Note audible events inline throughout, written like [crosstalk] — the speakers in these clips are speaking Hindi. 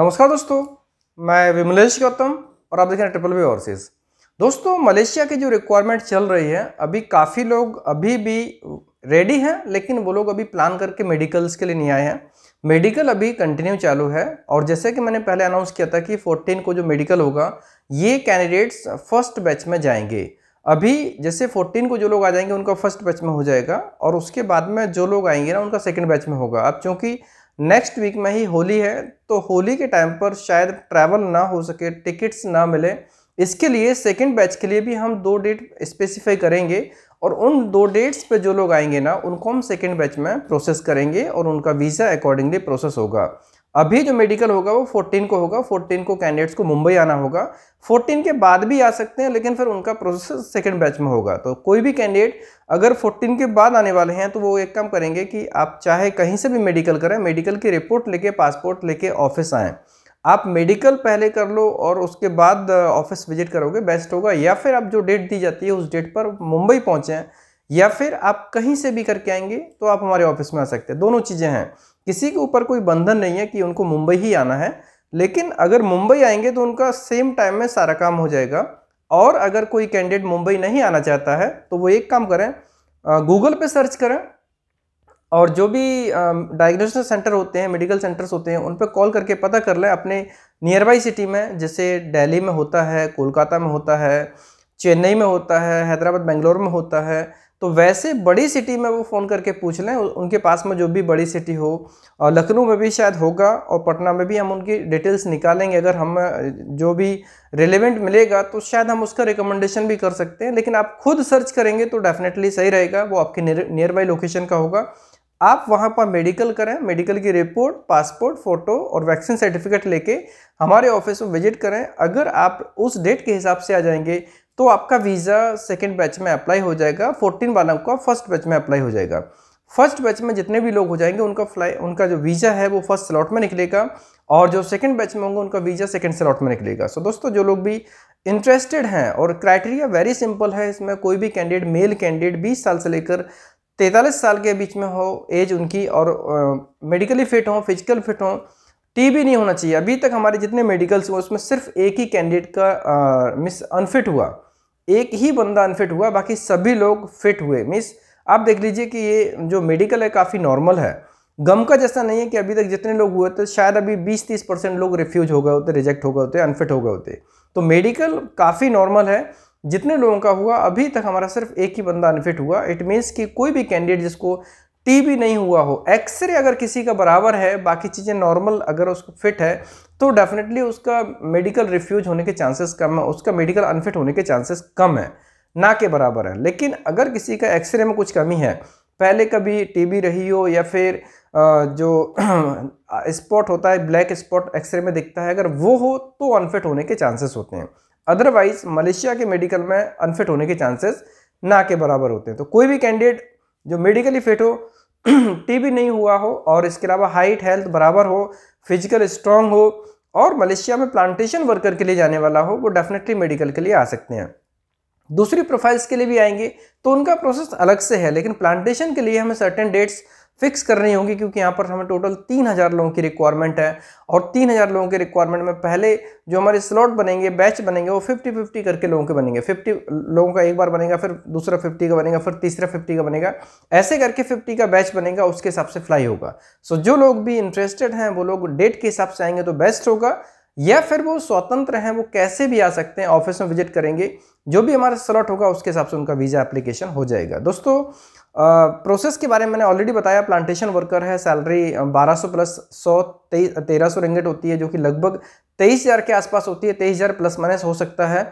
नमस्कार दोस्तों मैं विमलेश गौतम और आप देख रहे हैं ट्रिपल वे ओवरसीज दोस्तों मलेशिया की जो रिक्वायरमेंट चल रही है अभी काफ़ी लोग अभी भी रेडी हैं लेकिन वो लोग अभी प्लान करके मेडिकल्स के लिए नहीं आए हैं मेडिकल अभी कंटिन्यू चालू है और जैसे कि मैंने पहले अनाउंस किया था कि 14 को जो मेडिकल होगा ये कैंडिडेट्स फर्स्ट बैच में जाएंगे अभी जैसे 14 को जो लोग आ जाएंगे उनका फर्स्ट बैच में हो जाएगा और उसके बाद में जो लोग आएंगे ना उनका सेकेंड बैच में होगा अब चूँकि नेक्स्ट वीक में ही होली है तो होली के टाइम पर शायद ट्रैवल ना हो सके टिकट्स ना मिले इसके लिए सेकेंड बैच के लिए भी हम दो डेट स्पेसिफाई करेंगे और उन दो डेट्स पे जो लोग आएंगे ना उनको हम सेकेंड बैच में प्रोसेस करेंगे और उनका वीज़ा अकॉर्डिंगली प्रोसेस होगा अभी जो मेडिकल होगा वो 14 को होगा 14 को कैंडिडेट्स को मुंबई आना होगा 14 के बाद भी आ सकते हैं लेकिन फिर उनका प्रोसेस सेकंड बैच में होगा तो कोई भी कैंडिडेट अगर 14 के बाद आने वाले हैं तो वो एक काम करेंगे कि आप चाहे कहीं से भी मेडिकल करें मेडिकल की रिपोर्ट लेके पासपोर्ट लेके ऑफिस आएँ आप मेडिकल पहले कर लो और उसके बाद ऑफिस uh, विजिट करोगे बेस्ट होगा या फिर आप जो डेट दी जाती है उस डेट पर मुंबई पहुँचें या फिर आप कहीं से भी करके आएंगे तो आप हमारे ऑफिस में आ सकते हैं दोनों चीज़ें हैं किसी के ऊपर कोई बंधन नहीं है कि उनको मुंबई ही आना है लेकिन अगर मुंबई आएंगे तो उनका सेम टाइम में सारा काम हो जाएगा और अगर कोई कैंडिडेट मुंबई नहीं आना चाहता है तो वो एक काम करें गूगल पे सर्च करें और जो भी डायग्नोस्टिक सेंटर होते हैं मेडिकल सेंटर्स होते हैं उन पर कॉल करके पता कर लें अपने नियर बाई सिटी में जैसे दिल्ली में होता है कोलकाता में होता है चेन्नई में होता है हैदराबाद बेंगलोर में होता है तो वैसे बड़ी सिटी में वो फ़ोन करके पूछ लें उनके पास में जो भी बड़ी सिटी हो और लखनऊ में भी शायद होगा और पटना में भी हम उनकी डिटेल्स निकालेंगे अगर हम जो भी रिलेवेंट मिलेगा तो शायद हम उसका रिकमेंडेशन भी कर सकते हैं लेकिन आप खुद सर्च करेंगे तो डेफिनेटली सही रहेगा वो आपके नियर बाई लोकेशन का होगा आप वहाँ पर मेडिकल करें मेडिकल की रिपोर्ट पासपोर्ट फ़ोटो और वैक्सीन सर्टिफिकेट लेके हमारे ऑफिस में विजिट करें अगर आप उस डेट के हिसाब से आ जाएंगे तो आपका वीज़ा सेकेंड बैच में अप्लाई हो जाएगा फोर्टीन वाला का फर्स्ट बैच में अप्लाई हो जाएगा फर्स्ट बैच में जितने भी लोग हो जाएंगे उनका फ्लाई उनका जो वीज़ा है वो फर्स्ट स्लॉट में निकलेगा और जो सेकंड बैच में होंगे उनका वीज़ा सेकंड स्लॉट में निकलेगा सो so, दोस्तों जो लोग भी इंटरेस्टेड हैं और क्राइटेरिया वेरी सिंपल है इसमें कोई भी कैंडिडेट मेल कैंडिडेट बीस साल से लेकर तैंतालीस साल के बीच में हो एज उनकी और मेडिकली फिट हों फिजिकल फिट हों टी नहीं होना चाहिए अभी तक हमारे जितने मेडिकल्स हुए उसमें सिर्फ एक ही कैंडिडेट का मिस अनफिट हुआ एक ही बंदा अनफिट हुआ बाकी सभी लोग फिट हुए मीन्स आप देख लीजिए कि ये जो मेडिकल है काफ़ी नॉर्मल है गम का जैसा नहीं है कि अभी तक जितने लोग हुए थे शायद अभी 20-30 परसेंट लोग रिफ्यूज हो गए होते रिजेक्ट हो गए होते अनफिट हो गए होते तो मेडिकल काफ़ी नॉर्मल है जितने लोगों का हुआ अभी तक हमारा सिर्फ एक ही बंदा अनफिट हुआ इट मीन्स कि कोई भी कैंडिडेट जिसको भी नहीं हुआ हो एक्सरे अगर किसी का बराबर है बाकी चीज़ें नॉर्मल अगर उसको फिट है तो डेफिनेटली उसका मेडिकल रिफ्यूज होने के चांसेस कम है उसका मेडिकल अनफिट होने के चांसेस कम है ना के बराबर है लेकिन अगर किसी का एक्सरे में कुछ कमी है पहले कभी टीबी रही हो या फिर जो स्पॉट [clears throat] होता है ब्लैक स्पॉट एक्सरे में दिखता है अगर वो हो तो अनफिट होने के चांसेस होते हैं अदरवाइज मलेशिया के मेडिकल में अनफिट होने के चांसेस ना के बराबर होते हैं तो कोई भी कैंडिडेट जो मेडिकली फिट हो टीबी [clears throat] नहीं हुआ हो और इसके अलावा हाइट हेल्थ बराबर हो फिजिकल स्ट्रांग हो और मलेशिया में प्लांटेशन वर्कर के लिए जाने वाला हो वो डेफिनेटली मेडिकल के लिए आ सकते हैं दूसरी प्रोफाइल्स के लिए भी आएंगे तो उनका प्रोसेस अलग से है लेकिन प्लांटेशन के लिए हमें सर्टेन डेट्स फिक्स करनी होगी क्योंकि यहाँ पर हमें टोटल तीन हज़ार लोगों की रिक्वायरमेंट है और तीन हज़ार लोगों के रिक्वायरमेंट में पहले जो हमारे स्लॉट बनेंगे बैच बनेंगे वो फिफ्टी फिफ्टी करके लोगों के बनेंगे फिफ्टी लोगों का एक बार बनेगा फिर दूसरा फिफ्टी का बनेगा फिर तीसरा फिफ्टी का बनेगा ऐसे करके फिफ्टी का बैच बनेगा उसके हिसाब से फ्लाई होगा सो जो लोग भी इंटरेस्टेड हैं वो लोग डेट के हिसाब से आएंगे तो बेस्ट होगा या फिर वो स्वतंत्र हैं वो कैसे भी आ सकते हैं ऑफिस में विजिट करेंगे जो भी हमारा स्लॉट होगा उसके हिसाब से उनका वीज़ा एप्लीकेशन हो जाएगा दोस्तों प्रोसेस के बारे में मैंने ऑलरेडी बताया प्लांटेशन वर्कर है सैलरी 1200 प्लस सौ तेरह सौ होती है जो कि लगभग तेईस हज़ार के आसपास होती है तेईस हज़ार प्लस माइनस हो सकता है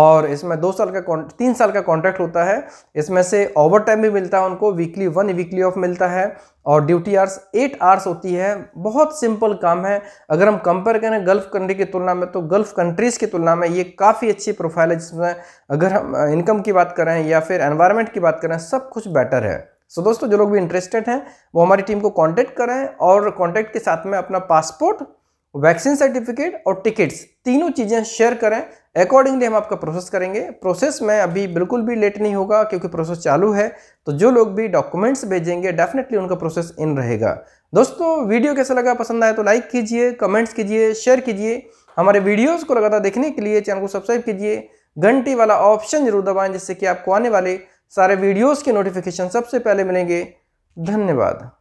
और इसमें दो साल का तीन साल का कॉन्ट्रैक्ट होता है इसमें से ओवर टाइम भी मिलता है उनको वीकली वन वीकली ऑफ मिलता है और ड्यूटी आर्स एट आवर्स होती है बहुत सिंपल काम है अगर हम कंपेयर करें गल्फ़ कंट्री की तुलना में तो गल्फ़ कंट्रीज़ की तुलना में ये काफ़ी अच्छी प्रोफाइल है जिसमें अगर हम इनकम की बात करें या फिर एनवायरमेंट की बात करें सब कुछ बेटर है सो so, दोस्तों जो लोग भी इंटरेस्टेड हैं वो हमारी टीम को कांटेक्ट करें और कांटेक्ट के साथ में अपना पासपोर्ट वैक्सीन सर्टिफिकेट और टिकट्स तीनों चीज़ें शेयर करें अकॉर्डिंगली हम आपका प्रोसेस करेंगे प्रोसेस में अभी बिल्कुल भी लेट नहीं होगा क्योंकि प्रोसेस चालू है तो जो लोग भी डॉक्यूमेंट्स भेजेंगे डेफिनेटली उनका प्रोसेस इन रहेगा दोस्तों वीडियो कैसा लगा पसंद आए तो लाइक कीजिए कमेंट्स कीजिए शेयर कीजिए हमारे वीडियोज़ को लगातार देखने के लिए चैनल को सब्सक्राइब कीजिए घंटी वाला ऑप्शन जरूर दबाएँ जिससे कि आपको आने वाले सारे वीडियोज़ के नोटिफिकेशन सबसे पहले मिलेंगे धन्यवाद